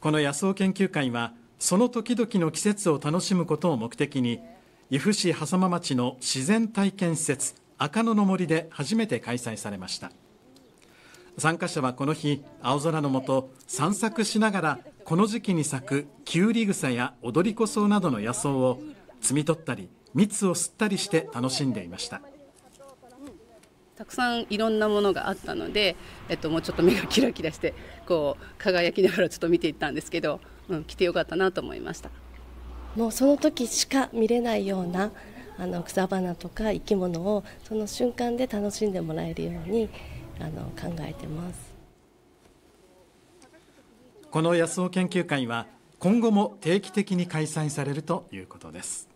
この野草研究会はその時々の季節を楽しむことを目的に由布市狭間町の自然体験施設赤野の森で初めて開催されました参加者はこの日青空の下散策しながらこの時期に咲くキュウリ草や踊り子草などの野草を摘み取ったり蜜を吸ったりして楽しんでいましたたくさんいろんなものがあったので、えっと、もうちょっと目がキラキラしてこう輝きながらちょっと見ていったんですけど、うん、来てよかったなと思いましたもうその時しか見れないようなあの草花とか生き物をその瞬間で楽しんでもらえるようにあの考えてますこの野草研究会は今後も定期的に開催されるということです。